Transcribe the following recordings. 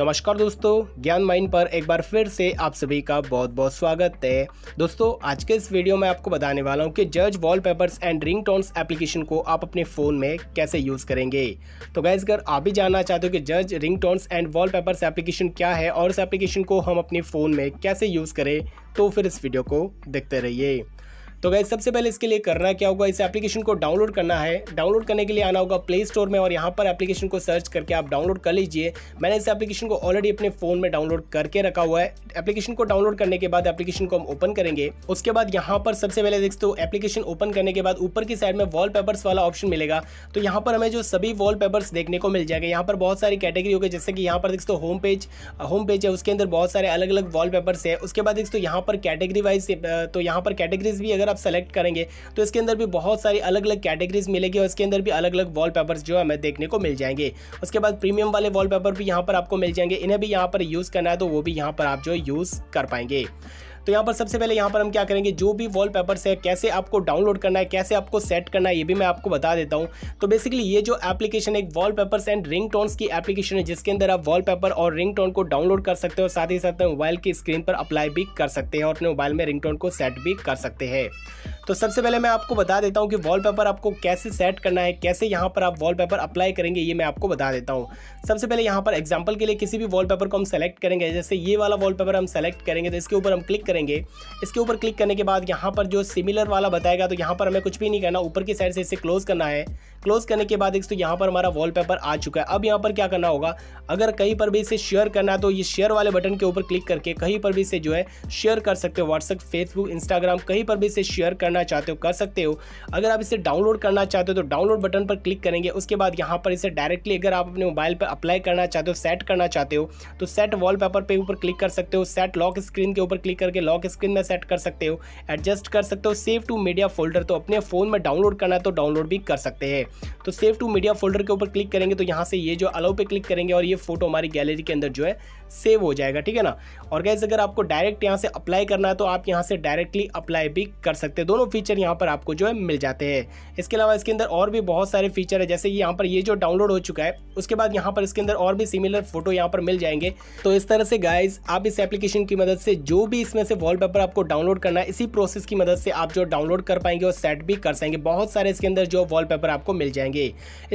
नमस्कार दोस्तों ज्ञान माइंड पर एक बार फिर से आप सभी का बहुत बहुत स्वागत है दोस्तों आज के इस वीडियो में आपको बताने वाला हूँ कि जज wallpapers and ringtones application को आप अपने फ़ोन में कैसे यूज़ करेंगे तो गैस अगर आप भी जानना चाहते हो कि जज ringtones and papers application क्या है और इस एप्लीकेशन को हम अपने फ़ोन में कैसे यूज़ करें तो फिर इस वीडियो को देखते रहिए तो गाइज सबसे पहले इसके लिए करना क्या होगा इस एप्लीकेशन को डाउनलोड करना है डाउनलोड करने के लिए आना होगा प्ले स्टोर में और यहाँ पर एप्लीकेशन को सर्च करके आप डाउनलोड कर लीजिए मैंने इस एप्लीकेशन को ऑलरेडी अपने फ़ोन में डाउनलोड करके रखा हुआ है एप्लीकेशन को डाउनलोड करने के बाद एप्लीकेशन को हम ओपन करेंगे उसके बाद यहाँ पर सबसे पहले देखते हो एप्लीकेशन ओपन करने के बाद ऊपर की साइड में वॉल वाला ऑप्शन मिलेगा तो यहाँ पर हमें जो सभी वॉल देखने को मिल जाएगा यहाँ पर बहुत सारी कैटेगरी होगी जैसे कि यहाँ पर देखते होम पेज होम पेज है उसके अंदर बहुत सारे अलग अलग वॉल है उसके बाद देखते यहाँ पर कैटेगरी वाइज तो यहाँ पर कैटेगरीज भी अगर आप सेलेक्ट करेंगे तो इसके अंदर भी बहुत सारी अलग अलग कैटेगरीज मिलेगी और इसके अंदर भी अलग अलग वॉल जो है हमें देखने को मिल जाएंगे उसके बाद प्रीमियम वाले वॉल भी यहाँ पर आपको मिल जाएंगे इन्हें भी यहाँ पर यूज़ करना है तो वो भी यहाँ पर आप जो यूज़ कर पाएंगे तो यहाँ पर सबसे पहले यहाँ पर हम क्या करेंगे जो भी वॉल है कैसे आपको डाउनलोड करना है कैसे आपको सेट करना है ये भी मैं आपको बता देता हूँ तो बेसिकली ये जो एप्लीकेशन एक वॉल एंड रिंग की एप्लीकेशन है जिसके अंदर आप वॉल पेपर और रिंग को डाउनलोड कर सकते हो और साथ ही साथ मोबाइल की स्क्रीन पर अप्लाई भी कर सकते हैं और अपने मोबाइल में रिंग को सेट भी कर सकते हैं तो सबसे पहले मैं आपको बता देता हूँ कि वॉलपेपर आपको कैसे सेट करना है कैसे यहाँ पर आप वॉलपेपर अप्लाई करेंगे ये मैं आपको बता देता हूँ सबसे पहले यहाँ पर एग्जाम्पल के लिए किसी भी वॉलपेपर को हम सेलेक्ट करेंगे जैसे ये वाला वॉलपेपर हम सेलेक्ट करेंगे तो इसके ऊपर हम क्लिक करेंगे इसके ऊपर क्लिक करने के बाद यहाँ पर जो सिमिलर वाला बताएगा तो यहाँ पर हमें कुछ भी नहीं करना ऊपर की साइड से इसे क्लोज करना है क्लोज करने के बाद एक तो यहाँ पर हमारा वॉलपेपर आ चुका है अब यहाँ पर क्या करना होगा अगर कहीं पर भी इसे शेयर करना है तो ये शेयर वाले बटन के ऊपर क्लिक करके कहीं पर भी इसे जो है शेयर कर सकते हो व्हाट्सअप फेसबुक इंस्टाग्राम कहीं पर भी इसे शेयर करना चाहते हो कर सकते हो अगर आप इसे डाउनलोड करना चाहते हो तो डाउनलोड बटन पर क्लिक करेंगे उसके बाद यहाँ पर इसे डायरेक्टली अगर आप अपने मोबाइल पर अप्लाई करना चाहते हो सेट करना चाहते हो तो सेट वॉलपेपर पे ऊपर क्लिक कर सकते हो सेट लॉक स्क्रीन के ऊपर क्लिक करके के लॉक स्क्रीन में सेट कर सकते हो एडजस्ट कर सकते हो सेव टू मीडिया फोल्डर तो अपने फ़ोन में डाउनलोड करना है तो डाउनलोड भी कर सकते हैं तो सेव टू मीडिया फोल्डर के ऊपर क्लिक करेंगे तो यहाँ से ये जो अलाउ पे क्लिक करेंगे और ये फोटो हमारी गैलरी के अंदर जो है सेव हो जाएगा ठीक है ना और गैस अगर आपको डायरेक्ट यहाँ से अप्लाई करना है तो आप यहाँ से डायरेक्टली अप्लाई भी कर सकते हैं दोनों फीचर यहाँ पर आपको जो है मिल जाते हैं इसके अलावा इसके अंदर और भी बहुत सारे फीचर है जैसे यहाँ पर ये जो डाउनलोड हो चुका है उसके बाद यहाँ पर इसके अंदर और भी सिमिलर फोटो यहाँ पर मिल जाएंगे तो इस तरह से गाइज आप इस एप्लीकेशन की मदद से जो भी इसमें से वॉलपेपर आपको डाउनलोड करना है इसी प्रोसेस की मदद से आप जो डाउनलोड कर पाएंगे और सेट भी कर सकेंगे बहुत सारे इसके अंदर जो वॉलपेपर आपको मिल जाएंगे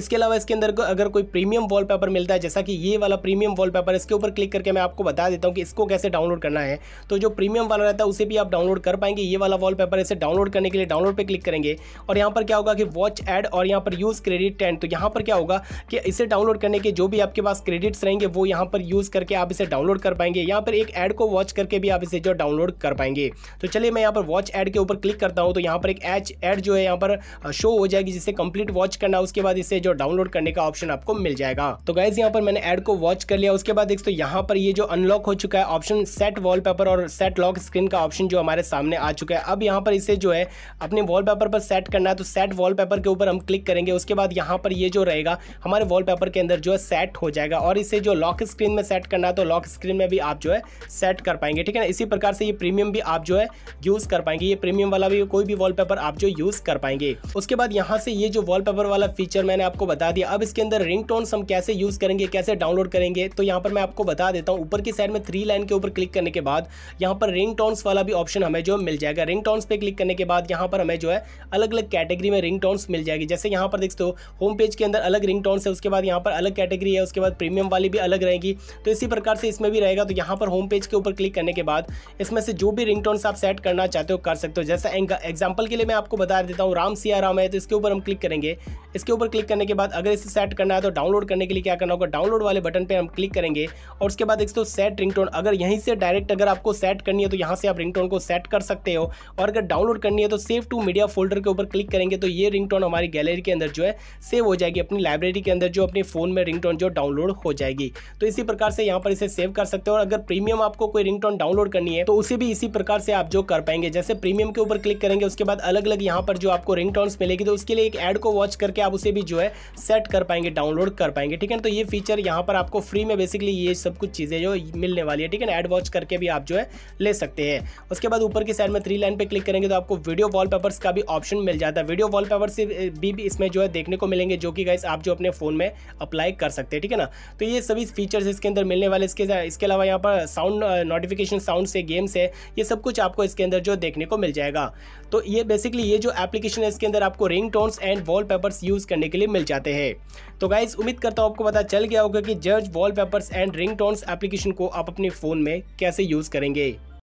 इसके अलावा इसके अंदर अगर कोई प्रीमियम वॉलपेपर मिलता है जैसा कि ये वाला प्रीमियम वॉलपेपर इसके ऊपर क्लिक करके मैं आपको बता देता हूँ कि इसको कैसे डाउनलोड करना है तो जो प्रीमियम वाला रहता है उसे भी आप डाउनलोड कर पाएंगे ये वाला पेपर इसे डाउनलोड करने के लिए डाउनलोड पर क्लिक करेंगे और यहाँ पर क्या होगा कि वॉच एड और यहाँ पर यूज़ क्रेडिट टेन तो यहाँ पर क्या होगा कि इसे डाउनलोड करने के जो भी आपके पास क्रेडिट्स रहेंगे वो यहाँ पर यूज़ करके आप इसे डाउनलोड कर पाएंगे यहाँ पर एक एड को वॉच करके भी आप इसे जो डाउनलोड डाउनलोड कर पाएंगे तो चलिए मैं यहाँ पर वॉच ऐड के ऊपर क्लिक करता हूँ तो यहाँ पर एक एच ऐड जो है यहाँ पर शो हो जाएगी जिससे कंप्लीट वॉच करना उसके बाद इसे जो डाउनलोड करने का ऑप्शन आपको मिल जाएगा तो गाइज यहाँ पर मैंने ऐड को वॉच कर लिया उसके बाद देखो तो यहाँ पर ये जो अनलॉक हो चुका है ऑप्शन सेट वॉलपेपर और सेट लॉक स्क्रीन का ऑप्शन जो हमारे सामने आ चुका है अब यहाँ पर इसे जो है अपने वॉलपेपर पर सेट करना है तो सेट वॉलपेपर के ऊपर हम क्लिक करेंगे उसके बाद यहाँ पर ये जो रहेगा हमारे वॉलपेपर के अंदर जो है सेट हो जाएगा और इसे जो लॉक स्क्रीन में सेट करना है तो लॉक स्क्रीन में भी आप जो है सेट कर पाएंगे ठीक है ना इसी प्रकार से ये प्रीमियम भी आप जो है यूज़ कर पाएंगे ये प्रीमियम वाला भी कोई भी वॉलपेपर आप जो यूज़ कर पाएंगे उसके बाद यहाँ से ये जो वॉलपेपर वाला फीचर मैंने आपको बता दिया अब इसके अंदर रिंग हम कैसे यूज़ करेंगे कैसे डाउनलोड करेंगे तो यहाँ पर मैं आपको बता देता हूँ ऊपर की साइड में थ्री लाइन के ऊपर क्लिक करने के बाद यहाँ पर रिंग वाला भी ऑप्शन हमें जो मिल जाएगा रिंग पे क्लिक करने के बाद यहाँ पर हमें जो है अलग अलग कैटेगरी में रिंग मिल जाएगी जैसे यहाँ पर देखते हो होम पेज के अंदर अलग रिंग है उसके बाद यहाँ पर अलग कैटेगरी है उसके बाद प्रीमियम वाली भी अलग रहेगी तो इसी प्रकार से इसमें भी रहेगा तो यहाँ पर होम पेज के ऊपर क्लिक करने के बाद इसमें से जो भी टोन आप सेट करना चाहते हो कर सकते हो जैसा एग्जाम्पल के लिए मैं आपको बता देता हूँ राम सिया राम है तो इसके ऊपर हम क्लिक करेंगे इसके ऊपर क्लिक करने के बाद अगर इसे सेट करना है तो डाउनलोड करने के लिए क्या करना होगा डाउनलोड वाले बटन पर हम क्लिक करेंगे और उसके बाद एक तो सेट रिंगटोन अगर यहीं से डायरेक्ट अगर आपको सेट करनी है तो यहाँ से आप रिंगटोन को सेट कर सकते हो और अगर डाउनलोड करनी है तो सेव टू मीडिया फोल्डर के ऊपर क्लिक करेंगे तो ये रिंगटोन हमारी गैलरी के अंदर जो है सेव हो जाएगी अपनी लाइब्रेरी के अंदर जो अपने फ़ोन में रिंगटोन जो डाउनलोड हो जाएगी तो इसी प्रकार से यहाँ पर इसे सेव कर सकते हो और अगर प्रीमियम आपको कोई रिंगटोन डाउनलोड करनी है तो उसी उसे भी इसी प्रकार से आप जो कर पाएंगे जैसे प्रीमियम के ऊपर क्लिक करेंगे उसके बाद अलग अलग यहाँ पर जो आपको रिंग मिलेगी तो उसके लिए एक एड को वॉच करके आप उसे भी जो है सेट कर पाएंगे डाउनलोड कर पाएंगे ठीक है तो ये फीचर यहाँ पर आपको फ्री में बेसिकली ये सब कुछ चीज़ें जो मिलने वाली है ठीक है एड वॉच करके भी आप जो है ले सकते हैं उसके बाद ऊपर की साइड में थ्री लाइन पर क्लिक करेंगे तो आपको वीडियो वॉल का भी ऑप्शन मिल जाता है वीडियो वॉल से भी इसमें जो है देखने को मिलेंगे जो कि गाइस आप जो अपने फ़ोन में अप्लाई कर सकते हैं ठीक है ना तो ये सभी फीचर्स इसके अंदर मिलने वाले इसके इसके अलावा यहाँ पर साउंड नोटिफिकेशन साउंड से गेम्स सर्विस है ये सब कुछ आपको इसके अंदर जो देखने को मिल जाएगा तो ये बेसिकली ये जो एप्लीकेशन है इसके अंदर आपको ringtones and wall use करने के लिए मिल जाते हैं तो गाइज उम्मीद करता हूँ आपको पता चल गया होगा कि Zedge wall and ringtones application को आप अपने फ़ोन में कैसे यूज़ करेंगे